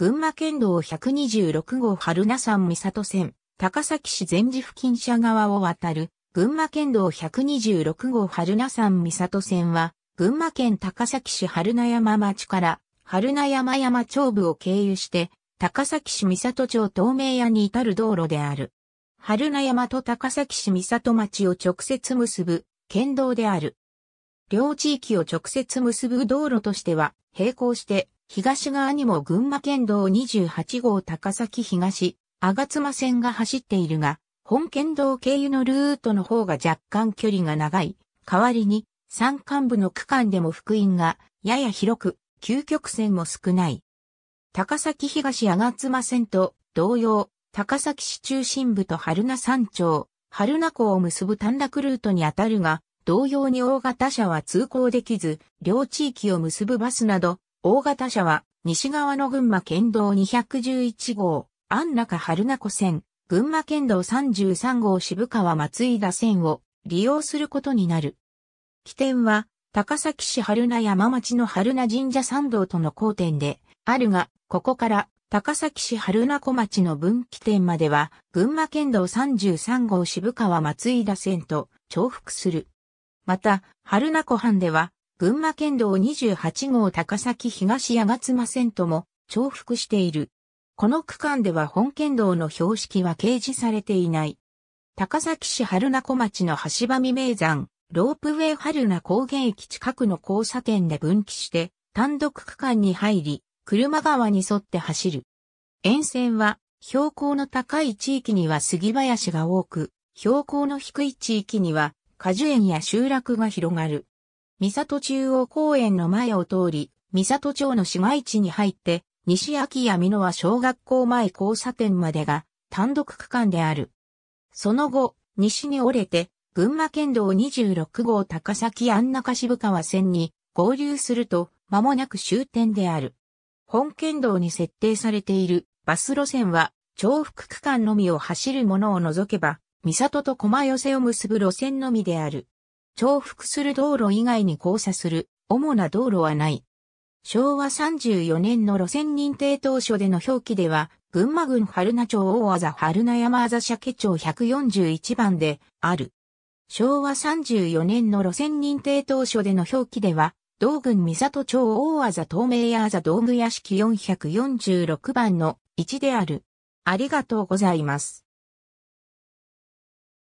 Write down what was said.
群馬県道126号春名山三里線、高崎市前寺付近車側を渡る、群馬県道126号春名山三里線は、群馬県高崎市春名山町から春名山山町部を経由して、高崎市三里町東名屋に至る道路である。春名山と高崎市三里町を直接結ぶ県道である。両地域を直接結ぶ道路としては、並行して東側にも群馬県道28号高崎東、吾妻線が走っているが、本県道経由のルートの方が若干距離が長い。代わりに、山間部の区間でも福音がやや広く、究極線も少ない。高崎東吾妻線と同様、高崎市中心部と春名山頂、春名湖を結ぶ短絡ルートにあたるが、同様に大型車は通行できず、両地域を結ぶバスなど、大型車は、西側の群馬県道211号、安中春名湖線、群馬県道33号渋川松井田線を利用することになる。起点は、高崎市春名山町の春名神社参道との交点で、あるが、ここから高崎市春名湖町の分岐点までは、群馬県道33号渋川松井田線と重複する。また、春名湖畔では、群馬県道28号高崎東矢ヶ妻線とも重複している。この区間では本県道の標識は掲示されていない。高崎市春名小町の橋場未名山、ロープウェイ春名高原駅近くの交差点で分岐して、単独区間に入り、車側に沿って走る。沿線は、標高の高い地域には杉林が多く、標高の低い地域には果樹園や集落が広がる。三里中央公園の前を通り、三里町の市街地に入って、西秋や美濃は小学校前交差点までが単独区間である。その後、西に折れて、群馬県道26号高崎安中渋川線に合流すると、間もなく終点である。本県道に設定されているバス路線は、重複区間のみを走るものを除けば、三里と駒寄せを結ぶ路線のみである。重複する道路以外に交差する主な道路はない。昭和34年の路線認定当初での表記では、群馬郡春名町大技春名山あざ鮭町141番である。昭和34年の路線認定当初での表記では、道郡三里町大あ透東名やあざ道具屋敷446番の1である。ありがとうございます。